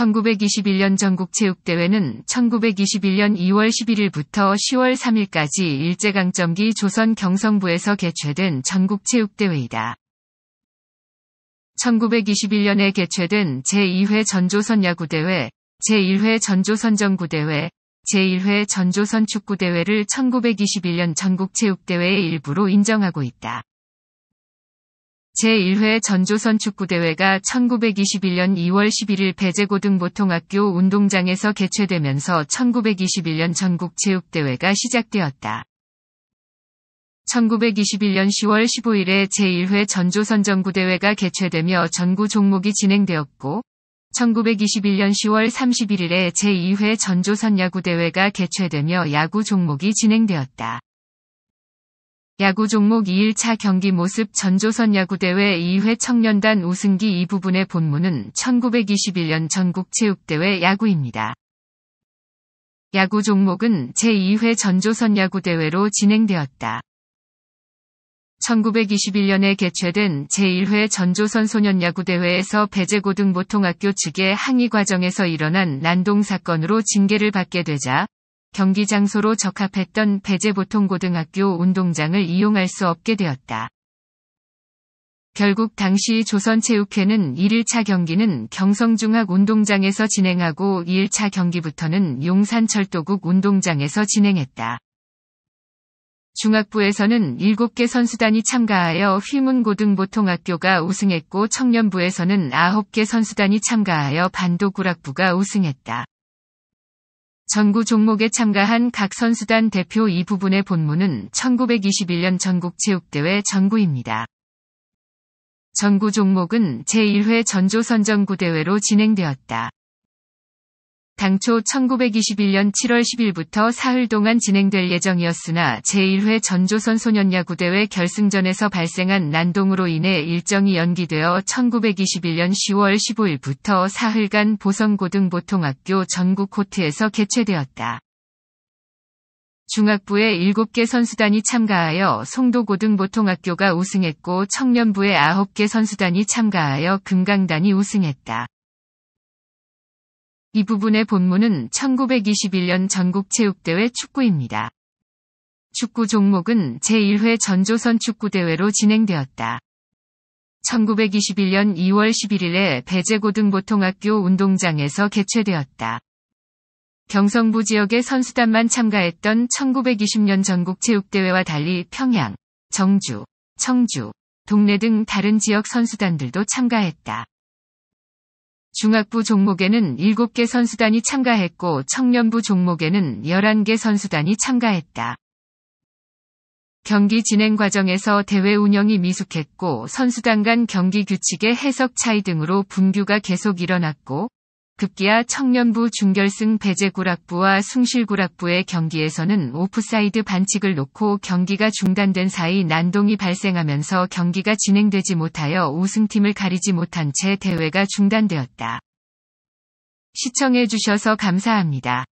1921년 전국체육대회는 1921년 2월 11일부터 10월 3일까지 일제강점기 조선 경성부에서 개최된 전국체육대회이다. 1921년에 개최된 제2회 전조선 야구대회, 제1회 전조선 정구대회, 제1회 전조선 축구대회를 1921년 전국체육대회의 일부로 인정하고 있다. 제1회 전조선 축구대회가 1921년 2월 11일 배재고등보통학교 운동장에서 개최되면서 1921년 전국체육대회가 시작되었다. 1921년 10월 15일에 제1회 전조선 전구대회가 개최되며 전구 종목이 진행되었고, 1921년 10월 31일에 제2회 전조선 야구대회가 개최되며 야구 종목이 진행되었다. 야구 종목 2일차 경기 모습 전조선 야구대회 2회 청년단 우승기 이 부분의 본문은 1921년 전국체육대회 야구입니다. 야구 종목은 제2회 전조선 야구대회로 진행되었다. 1921년에 개최된 제1회 전조선 소년야구대회에서 배재고등보통학교 측의 항의 과정에서 일어난 난동 사건으로 징계를 받게 되자 경기 장소로 적합했던 배재보통고등학교 운동장을 이용할 수 없게 되었다. 결국 당시 조선체육회는 1일차 경기는 경성중학 운동장에서 진행하고 2일차 경기부터는 용산철도국 운동장에서 진행했다. 중학부에서는 7개 선수단이 참가하여 휘문고등보통학교가 우승했고 청년부에서는 9개 선수단이 참가하여 반도구락부가 우승했다. 전구 종목에 참가한 각 선수단 대표 이 부분의 본문은 1921년 전국체육대회 전구입니다. 전구 종목은 제1회 전조선전구대회로 진행되었다. 당초 1921년 7월 10일부터 사흘 동안 진행될 예정이었으나 제1회 전조선 소년야구대회 결승전에서 발생한 난동으로 인해 일정이 연기되어 1921년 10월 15일부터 사흘간 보성고등보통학교 전국 코트에서 개최되었다. 중학부의 7개 선수단이 참가하여 송도고등보통학교가 우승했고 청년부의 9개 선수단이 참가하여 금강단이 우승했다. 이 부분의 본문은 1921년 전국체육대회 축구입니다. 축구 종목은 제1회 전조선 축구대회로 진행되었다. 1921년 2월 11일에 배재고등보통학교 운동장에서 개최되었다. 경성부 지역의 선수단만 참가했던 1920년 전국체육대회와 달리 평양, 정주, 청주, 동래 등 다른 지역 선수단들도 참가했다. 중학부 종목에는 7개 선수단이 참가했고 청년부 종목에는 11개 선수단이 참가했다. 경기 진행 과정에서 대회 운영이 미숙했고 선수단 간 경기 규칙의 해석 차이 등으로 분규가 계속 일어났고 급기야 청년부 중결승 배제구락부와 숭실구락부의 경기에서는 오프사이드 반칙을 놓고 경기가 중단된 사이 난동이 발생하면서 경기가 진행되지 못하여 우승팀을 가리지 못한 채 대회가 중단되었다. 시청해주셔서 감사합니다.